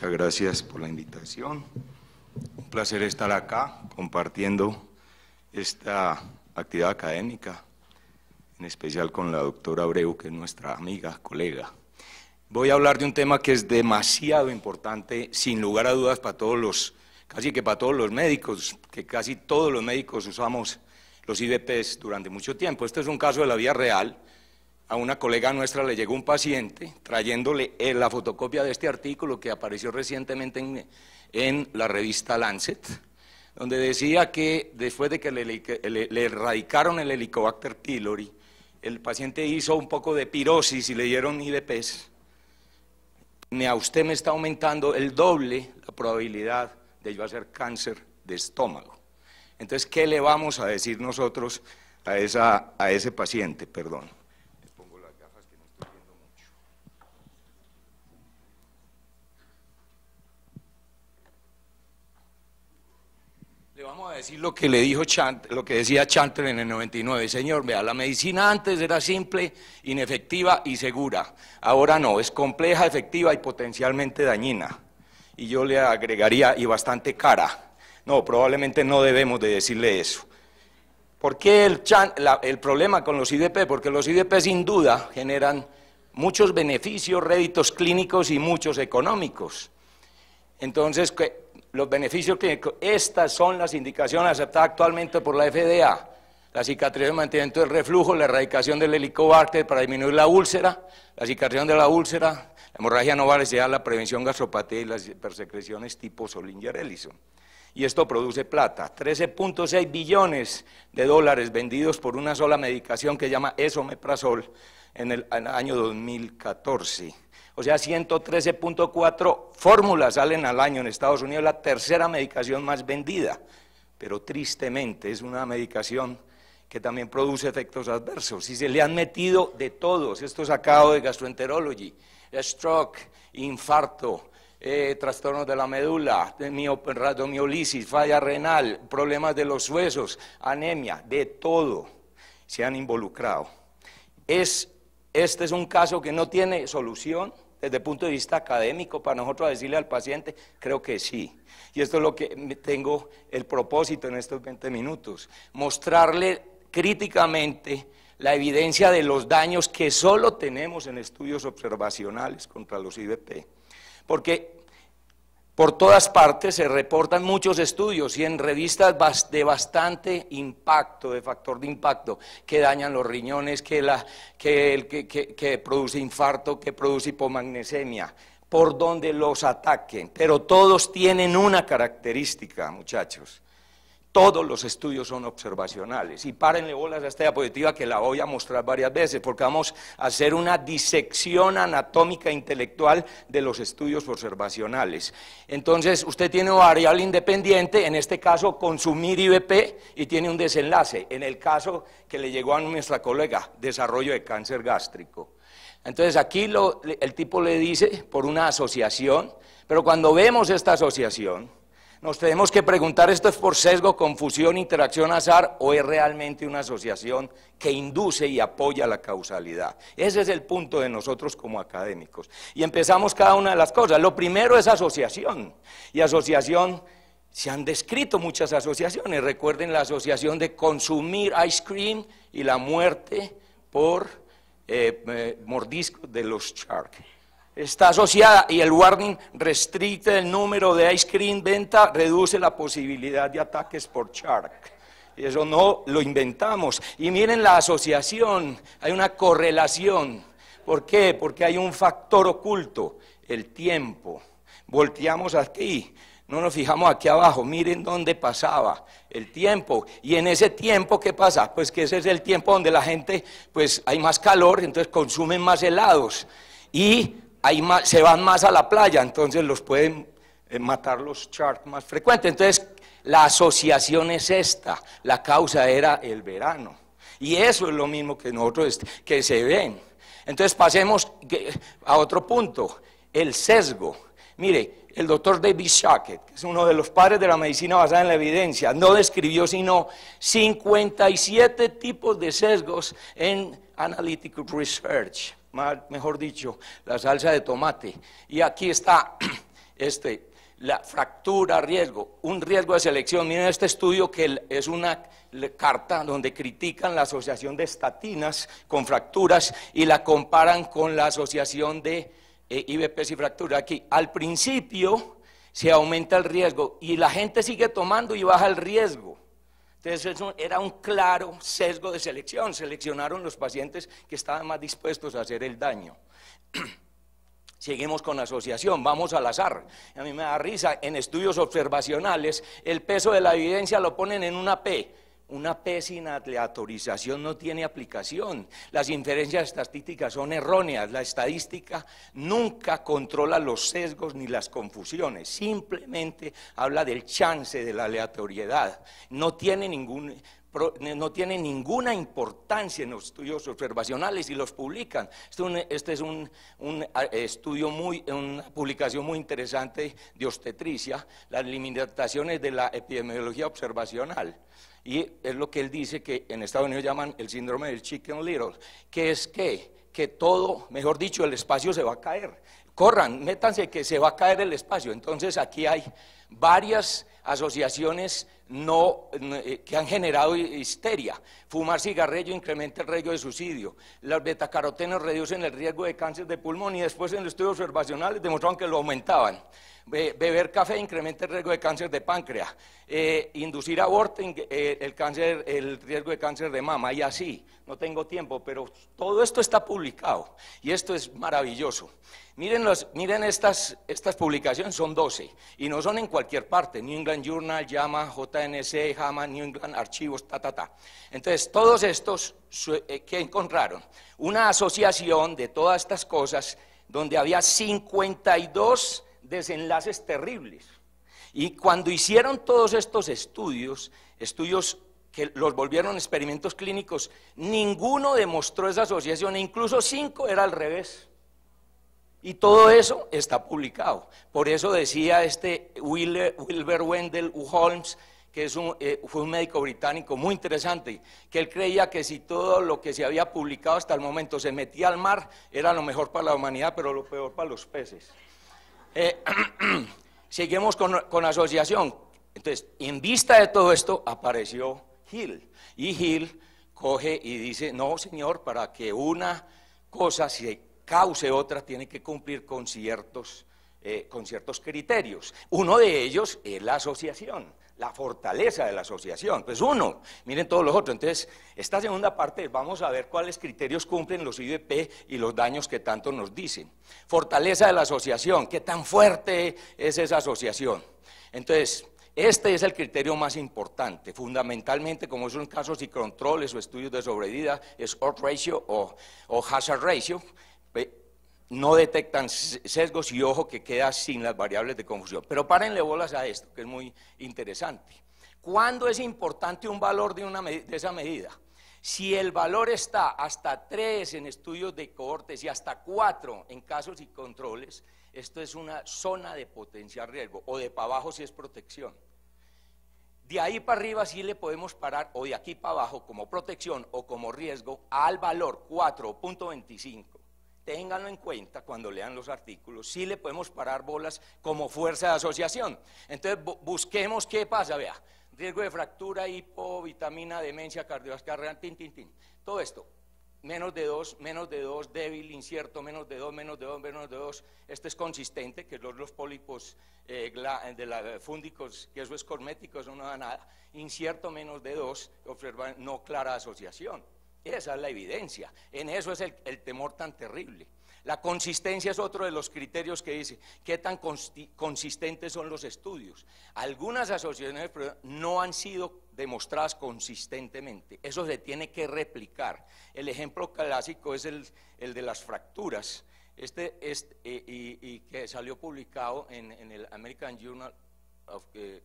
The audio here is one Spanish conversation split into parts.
Muchas gracias por la invitación. Un placer estar acá compartiendo esta actividad académica, en especial con la doctora Abreu, que es nuestra amiga, colega. Voy a hablar de un tema que es demasiado importante, sin lugar a dudas, para todos los, casi que para todos los médicos, que casi todos los médicos usamos los IDPs durante mucho tiempo. Este es un caso de la vía real a una colega nuestra le llegó un paciente trayéndole eh, la fotocopia de este artículo que apareció recientemente en, la revista Lancet, donde decía que después de que le, erradicaron el Helicobacter pylori, el paciente hizo un poco de pirosis y le dieron IDPs. Me, a usted me está aumentando el doble la probabilidad de yo hacer cáncer de estómago. Entonces, ¿qué le vamos a decir nosotros a, a ese paciente? Perdón. vamos a decir lo que le dijo Chant, lo que decía Chantel en el 99. Señor, vea, la medicina antes era simple, inefectiva y segura. Ahora no, es compleja, efectiva y potencialmente dañina. Y yo le agregaría, y bastante cara. No, probablemente no debemos de decirle eso. ¿Por qué el, el problema con los IDP? Porque los IDP sin duda generan muchos beneficios, réditos clínicos y muchos económicos entonces, los beneficios clínicos, estas son las indicaciones aceptadas actualmente por la FDA. La cicatriz de mantenimiento del reflujo, la erradicación del helicobacter para disminuir la úlcera, la cicatrización de la úlcera, la hemorragia no sea, la prevención gastropatía y las hipersecreciones tipo Solinger Ellison. Y esto produce plata. 13.6 billones de dólares vendidos por una sola medicación que se llama esomeprazol en el año 2014 o sea, 113.4 fórmulas salen al año en Estados Unidos, la tercera medicación más vendida, pero tristemente es una medicación que también produce efectos adversos. Y se le han metido de todos, esto sacado de gastroenterology, eh, stroke, infarto, eh, trastornos de la médula, de falla renal, problemas de los huesos, anemia, de todo se han involucrado. este es un caso que no tiene solución desde el punto de vista académico para nosotros decirle al paciente, creo que sí. Y esto es lo que tengo el propósito en estos 20 minutos, mostrarle críticamente la evidencia de los daños que solo tenemos en estudios observacionales contra los IBP. Porque por todas partes se reportan muchos estudios y en revistas de bastante impacto, de factor de impacto, que dañan los riñones, que, la, que, que, que produce infarto, que produce hipomagnesemia, por donde los ataquen. Pero todos tienen una característica, muchachos. Todos los estudios son observacionales. Y párenle bolas a esta diapositiva que la voy a mostrar varias veces, porque vamos a hacer una disección anatómica intelectual de los estudios observacionales. Entonces, usted tiene un variable independiente, en este caso consumir IVP y tiene un desenlace, en el caso que le llegó a nuestra colega, desarrollo de cáncer gástrico. Entonces, aquí el tipo le dice por una asociación, pero cuando vemos esta asociación, nos tenemos que preguntar, ¿esto es por sesgo, confusión, interacción, azar o es realmente una asociación que induce y apoya la causalidad? Ese es el punto de nosotros como académicos. Y empezamos cada una de las cosas. Lo primero es asociación. Y asociación se han descrito muchas asociaciones. Recuerden la asociación de consumir ice cream y la muerte por eh, eh, mordisco de los sharks está asociada y el warning restricte el número de ice cream venta, reduce la posibilidad de ataques por shark. Eso no lo inventamos. Y miren la asociación, hay una correlación. ¿Por qué? Porque hay un factor oculto, el tiempo. Volteamos aquí, no nos fijamos aquí abajo, miren dónde pasaba el tiempo. Y en ese tiempo, ¿qué pasa? Pues que ese es el tiempo donde la gente, pues hay más calor, entonces consumen más helados. Y se van más a la playa, entonces los pueden eh, matar los sharks más frecuentes. Entonces, la asociación es esta, la causa era el verano. Y eso es lo mismo que nosotros, que se ven. Entonces, pasemos a otro punto, el sesgo. Mire, el doctor David Shackett, que es uno de los padres de la medicina basada en la evidencia, no describió sino 57 tipos de sesgos en Analytical Research, más, mejor dicho, la salsa de tomate. Y aquí está este, la fractura riesgo, un riesgo de selección. Miren este estudio que es una carta donde critican la asociación de estatinas con fracturas y la comparan con la asociación de eh, IBPs y fracturas. Aquí, al principio se aumenta el riesgo y la gente sigue tomando y baja el riesgo. Entonces eso era un claro sesgo de selección. Seleccionaron los pacientes que estaban más dispuestos a hacer el daño. Seguimos con la asociación, vamos al azar. A mí me da risa, en estudios observacionales el peso de la evidencia lo ponen en una P una pésima aleatorización no tiene aplicación. Las inferencias estadísticas son erróneas. La estadística nunca controla los sesgos ni las confusiones. Simplemente habla del chance, de la aleatoriedad. No tiene, ninguna importancia en los estudios observacionales y los publican. Este es un, este un ah, estudio muy, una publicación muy interesante de obstetricia, las limitaciones de la epidemiología observacional. Y es lo que él dice que en Estados Unidos llaman el síndrome del chicken little, que es que, que todo, mejor dicho, el espacio se va a caer. Corran, métanse que se va a caer el espacio. Entonces aquí hay varias asociaciones no, eh, que han generado histeria. Fumar cigarrillo incrementa el riesgo de suicidio. Los betacarotenos reducen el riesgo de cáncer de pulmón y después en los estudios observacionales demostraron que lo aumentaban beber café incrementa el riesgo de cáncer de páncreas, eh, inducir aborto, eh, el, riesgo de cáncer de mama, y así, no tengo tiempo, pero todo esto está publicado y esto es maravilloso. Miren, estas, publicaciones, son 12 y no son en cualquier parte, New England Journal, JAMA, JNC, JAMA, New England Archivos, ta, ta, ta. Entonces, todos estos eh, que encontraron, una asociación de todas estas cosas donde había 52 desenlaces terribles. Y cuando hicieron todos estos estudios, estudios que los volvieron experimentos clínicos, ninguno demostró esa asociación, e incluso cinco era al revés. Y todo eso está publicado. Por eso decía este Wilber Wilbur Wendell Holmes, que es eh, fue un médico británico muy interesante, que él creía que si todo lo que se había publicado hasta el momento se metía al mar, era lo mejor para la humanidad, pero lo peor para los peces eh, seguimos con, la asociación. Entonces, en vista de todo esto, apareció Gil. Y Gil coge y dice, no, señor, para que una cosa se cause otra, tiene que cumplir con ciertos, eh, con ciertos criterios. Uno de ellos es la asociación la fortaleza de la asociación. Pues uno, miren todos los otros. Entonces, esta segunda parte vamos a ver cuáles criterios cumplen los IBP y los daños que tanto nos dicen. Fortaleza de la asociación, qué tan fuerte es esa asociación. Entonces, este es el criterio más importante, fundamentalmente como son casos y controles o estudios de sobrevida, es odds ratio o hazard ratio, no detectan sesgos y ojo que queda sin las variables de confusión. Pero párenle bolas a esto, que es muy interesante. ¿Cuándo es importante un valor de, una, de esa medida? Si el valor está hasta 3 en estudios de cohortes y hasta 4 en casos y controles, esto es una zona de potencial riesgo, o de para abajo si es protección. De ahí para arriba sí le podemos parar, o de aquí para abajo como protección o como riesgo, al valor 4.25 ténganlo en cuenta cuando lean los artículos, sí le podemos parar bolas como fuerza de asociación. Entonces busquemos qué pasa, vea, riesgo de fractura, hipo, vitamina, demencia cardiovascular, tin, tin, tin, todo esto. Menos de dos, menos de dos, débil, incierto, menos de dos, menos de dos, menos de dos, este es consistente, que los, los pólipos eh, de la, fúndicos, que eso es cosmético, eso no da nada. Incierto, menos de dos, no clara asociación. Esa es la evidencia. En eso es el, temor tan terrible. La consistencia es otro de los criterios que dice, qué tan consistentes son los estudios. Algunas asociaciones no han sido demostradas consistentemente. Eso se tiene que replicar. El ejemplo clásico es el, de las fracturas, este, este eh, y, que salió publicado en, el American Journal of, eh,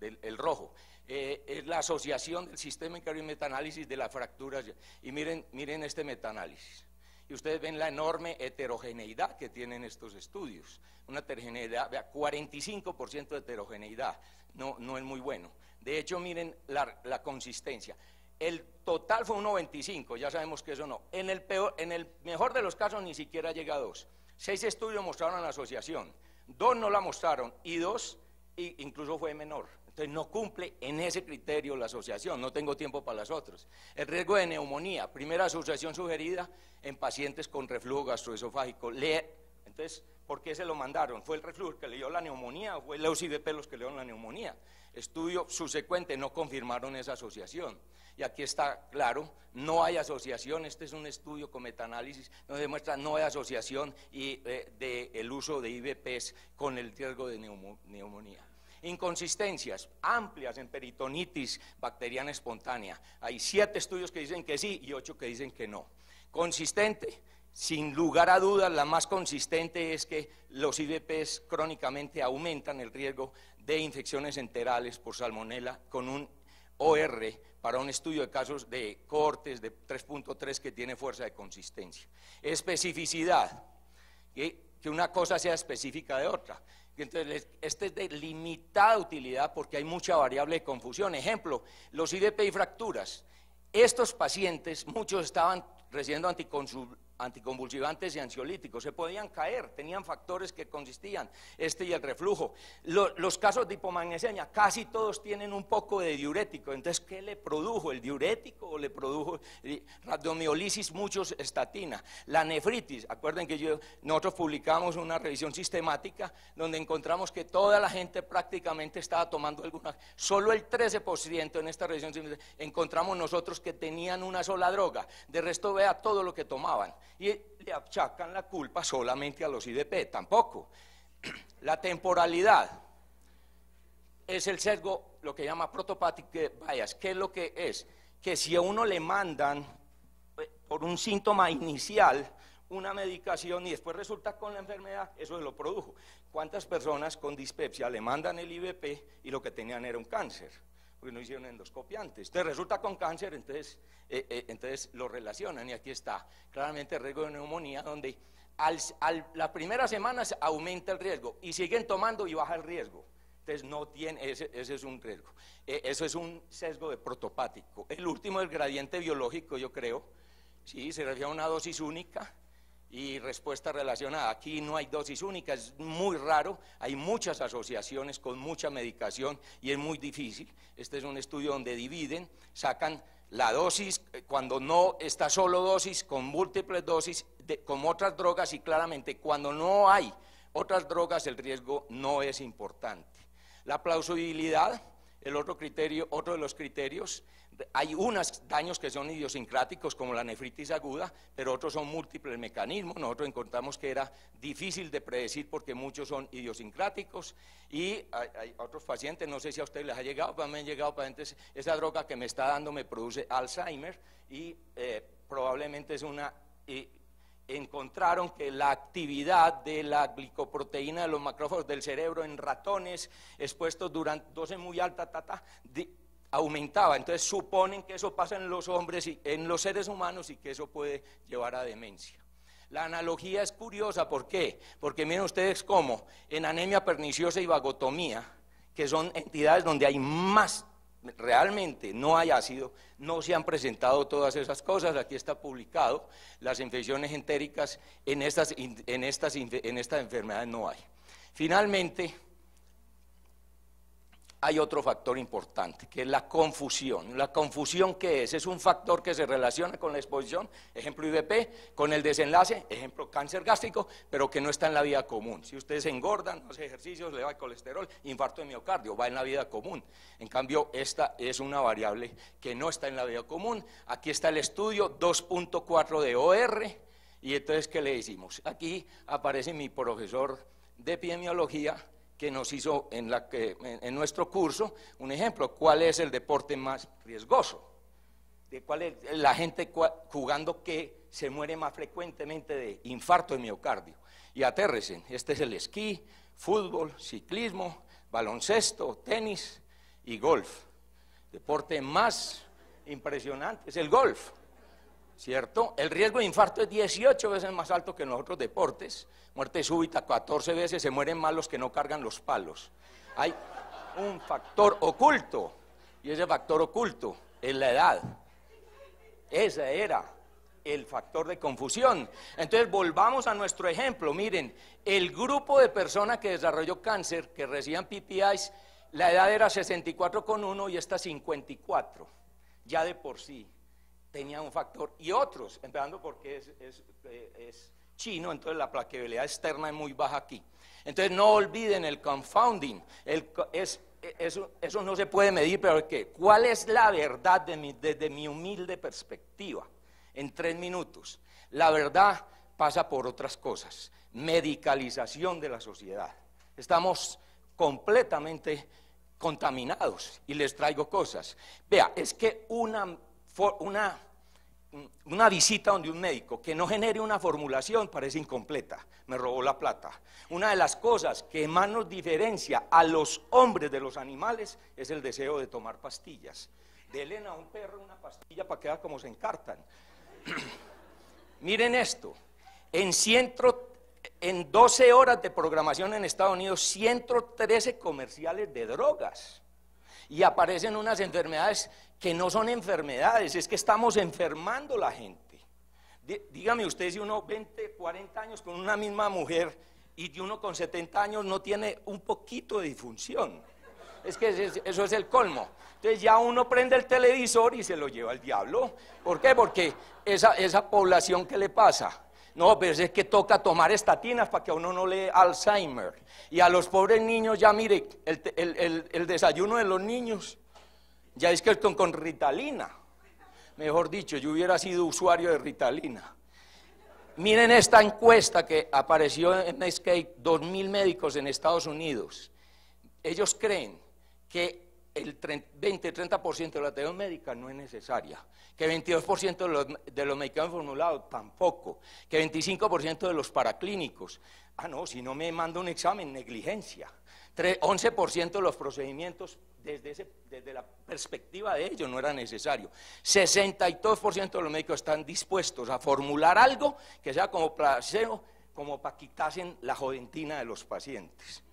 del, Rojo. Eh, es la asociación del sistema había y metaanálisis de las fracturas. Y miren, miren este metaanálisis. Y ustedes ven la enorme heterogeneidad que tienen estos estudios. Una heterogeneidad, vea, 45% de heterogeneidad. No, no es muy bueno. De hecho, miren la, consistencia. El total fue 1.25, ya sabemos que eso no. En el, en el mejor de los casos ni siquiera llega a 2. Seis estudios mostraron la asociación, dos no la mostraron y dos incluso fue menor. Entonces no cumple en ese criterio la asociación, no tengo tiempo para las otras. El riesgo de neumonía, primera asociación sugerida en pacientes con reflujo gastroesofágico. entonces, ¿por qué se lo mandaron? ¿Fue el reflujo que le dio la neumonía o fue el uso los que le la neumonía? Estudio subsecuente, no confirmaron esa asociación. Y aquí está claro, no hay asociación, este es un estudio con metanálisis nos demuestra no hay asociación y, eh, del uso de IBPs con el riesgo de neumonía. Inconsistencias amplias en peritonitis bacteriana espontánea. Hay siete estudios que dicen que sí y ocho que dicen que no. Consistente, sin lugar a dudas, la más consistente es que los IVPs crónicamente aumentan el riesgo de infecciones enterales por salmonela con un OR para un estudio de casos de cortes de 3.3 que tiene fuerza de consistencia. Especificidad, que, una cosa sea específica de otra entonces, este es de limitada utilidad porque hay mucha variable de confusión. Ejemplo, los IDP y fracturas. Estos pacientes, muchos estaban recibiendo anticonvulsivantes anticonvulsivantes y ansiolíticos. Se podían caer, tenían factores que consistían, este y el reflujo. los casos de hipomagnesemia, casi todos tienen un poco de diurético. Entonces, ¿qué le produjo? ¿El diurético o le produjo eh, radiomiolisis, muchos estatina? La nefritis, acuerden que nosotros publicamos una revisión sistemática donde encontramos que toda la gente prácticamente estaba tomando alguna, solo el 13% en esta revisión encontramos nosotros que tenían una sola droga. De resto, vea todo lo que tomaban y le achacan la culpa solamente a los IDP, tampoco. La temporalidad es el sesgo, lo que llama protopático bias. ¿Qué es lo que es? Que si a uno le mandan eh, por un síntoma inicial una medicación y después resulta con la enfermedad, eso lo produjo. ¿Cuántas personas con dispepsia le mandan el IBP y lo que tenían era un cáncer? porque no hicieron endoscopia antes. resulta con cáncer, entonces, eh, eh, entonces lo relacionan y aquí está claramente el riesgo de neumonía donde al, las la primera semana aumenta el riesgo y siguen tomando y baja el riesgo. Entonces no tiene, ese, es un riesgo. Eh, eso es un sesgo de protopático. El último es el gradiente biológico, yo creo. Sí, se refiere a una dosis única y respuesta relacionada, aquí no hay dosis única, es muy raro, hay muchas asociaciones con mucha medicación y es muy difícil. Este es un estudio donde dividen, sacan la dosis, eh, cuando no está solo dosis, con múltiples dosis, de, con otras drogas y claramente cuando no hay otras drogas el riesgo no es importante. La plausibilidad, el otro criterio, otro de los criterios, hay unos daños que son idiosincráticos, como la nefritis aguda, pero otros son múltiples mecanismos. Nosotros encontramos que era difícil de predecir porque muchos son idiosincráticos. Y hay, otros pacientes, no sé si a ustedes les ha llegado, pero pues me han llegado pacientes, esa droga que me está dando me produce Alzheimer y eh, probablemente es una... encontraron que la actividad de la glicoproteína de los macrófagos del cerebro en ratones expuestos durante dosis muy alta, tata aumentaba. Entonces suponen que eso pasa en los hombres y en los seres humanos y que eso puede llevar a demencia. La analogía es curiosa, ¿por qué? Porque miren ustedes cómo en anemia perniciosa y vagotomía, que son entidades donde hay más, realmente no hay ácido, no se han presentado todas esas cosas, aquí está publicado, las infecciones entéricas en estas, en estas, en estas enfermedades no hay. Finalmente, hay otro factor importante, que es la confusión. ¿La confusión qué es? Es un factor que se relaciona con la exposición, ejemplo IBP, con el desenlace, ejemplo cáncer gástrico, pero que no está en la vida común. Si ustedes engordan, no ejercicios, le va el colesterol, infarto de miocardio, va en la vida común. En cambio, esta es una variable que no está en la vida común. Aquí está el estudio 2.4 de OR, y entonces, ¿qué le decimos? Aquí aparece mi profesor de epidemiología, que nos hizo en, nuestro curso un ejemplo, cuál es el deporte más riesgoso, de cuál es la gente jugando que se muere más frecuentemente de infarto de miocardio. Y aterrecen, este es el esquí, fútbol, ciclismo, baloncesto, tenis y golf. Deporte más impresionante es el golf. ¿cierto? El riesgo de infarto es 18 veces más alto que en los otros deportes. Muerte súbita, 14 veces, se mueren más los que no cargan los palos. Hay un factor oculto, y ese factor oculto es la edad. Ese era el factor de confusión. Entonces volvamos a nuestro ejemplo. Miren, el grupo de personas que desarrolló cáncer, que recibían PPIs, la edad era 64,1 y esta 54, ya de por sí tenía un factor y otros, empezando porque es, eh, chino, entonces la plaqueabilidad externa es muy baja aquí. Entonces no olviden el confounding, e, eso, eso, no se puede medir, pero ¿cuál es la verdad desde mi humilde perspectiva? En tres minutos. La verdad pasa por otras cosas, medicalización de la sociedad. Estamos completamente contaminados y les traigo cosas. Vea, es que una una, visita donde un médico que no genere una formulación parece incompleta. Me robó la plata. Una de las cosas que más nos diferencia a los hombres de los animales es el deseo de tomar pastillas. Delen a un perro una pastilla para que como cómo se encartan. Miren esto. En, en 12 horas de programación en Estados Unidos, 113 comerciales de drogas y aparecen unas enfermedades que no son enfermedades, es que estamos enfermando la gente. Dígame usted si uno 20, 40 años con una misma mujer y uno con 70 años no tiene un poquito de disfunción. Es que eso es el colmo. Entonces ya uno prende el televisor y se lo lleva al diablo. ¿Por qué? Porque esa, esa población que le pasa, no, pero es que toca tomar estatinas para que a uno no le Alzheimer. Y a los pobres niños, ya mire, el, desayuno de los niños, ya es que con, con Ritalina. Mejor dicho, yo hubiera sido usuario de Ritalina. Miren esta encuesta que apareció en dos 2.000 médicos en Estados Unidos. Ellos creen que el 20-30% de la atención médica no es necesaria, que 22% de los, de los, medicamentos formulados tampoco, que 25% de los paraclínicos, ah no, si no me manda un examen, negligencia, 11% de los procedimientos desde, desde la perspectiva de ellos no era necesario, 62% de los médicos están dispuestos a formular algo que sea como placebo, como para quitarse la jodentina de los pacientes.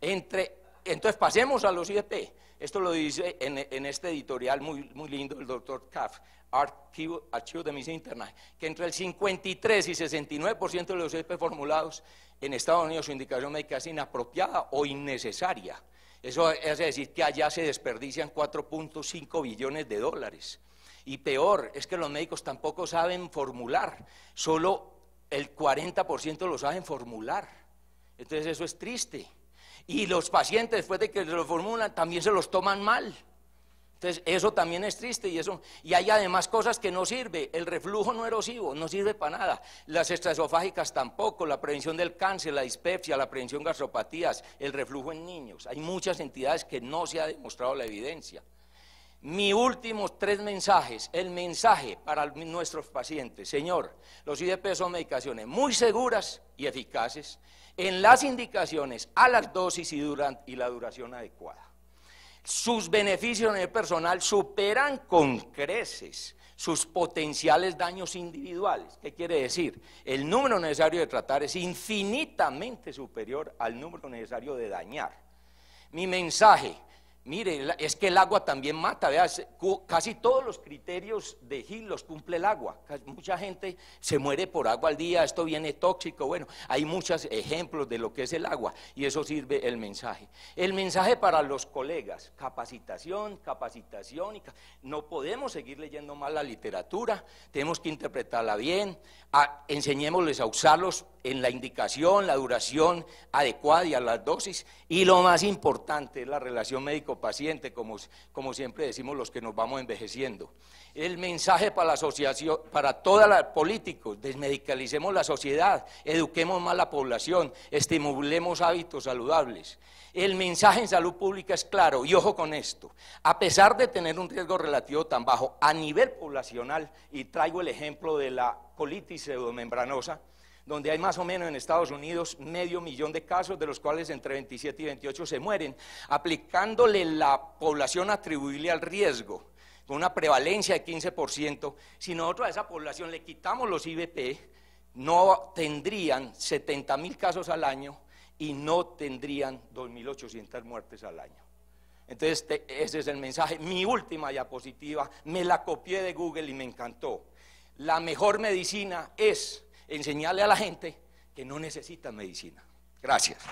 Entre entonces pasemos a los IEP. Esto lo dice en, este editorial muy, muy, lindo el doctor Kaff, Archivo, Archivo de mis Internet, que entre el 53 y 69% de los IEP formulados en Estados Unidos su indicación médica es inapropiada o innecesaria. Eso es decir, que allá se desperdician 4.5 billones de dólares. Y peor, es que los médicos tampoco saben formular, solo el 40% lo saben formular. Entonces eso es triste. Y los pacientes, después de que se lo formulan, también se los toman mal. Entonces, eso también es triste y eso y hay además cosas que no sirve, el reflujo no erosivo no sirve para nada, las estresofágicas tampoco, la prevención del cáncer, la dispepsia, la prevención de gastropatías, el reflujo en niños. Hay muchas entidades que no se ha demostrado la evidencia. Mi últimos tres mensajes, el mensaje para nuestros pacientes, señor, los IDP son medicaciones muy seguras y eficaces en las indicaciones, a las dosis y, y la duración adecuada. Sus beneficios en el personal superan con creces sus potenciales daños individuales. ¿Qué quiere decir? El número necesario de tratar es infinitamente superior al número necesario de dañar. Mi mensaje, Mire, es que el agua también mata, casi todos los criterios de Gil los cumple el agua. Mucha gente se muere por agua al día, esto viene tóxico, bueno, hay muchos ejemplos de lo que es el agua y eso sirve el mensaje. El mensaje para los colegas, capacitación, capacitación, no podemos seguir leyendo mal la literatura, tenemos que interpretarla bien, enseñémosles a usarlos en la indicación, la duración adecuada y a las dosis. Y lo más importante es la relación médico-paciente, como, como siempre decimos los que nos vamos envejeciendo. El mensaje para la asociación, para todos los políticos, desmedicalicemos la sociedad, eduquemos más la población, estimulemos hábitos saludables. El mensaje en salud pública es claro, y ojo con esto, a pesar de tener un riesgo relativo tan bajo a nivel poblacional, y traigo el ejemplo de la colitis pseudomembranosa, donde hay más o menos en Estados Unidos medio millón de casos, de los cuales entre 27 y 28 se mueren, aplicándole la población atribuible al riesgo, con una prevalencia de 15%, si nosotros a esa población le quitamos los IBP, no tendrían 70 mil casos al año y no tendrían 2.800 muertes al año. Entonces, ese es el mensaje. Mi última diapositiva, me la copié de Google y me encantó. La mejor medicina es enseñarle a la gente que no necesita medicina. Gracias.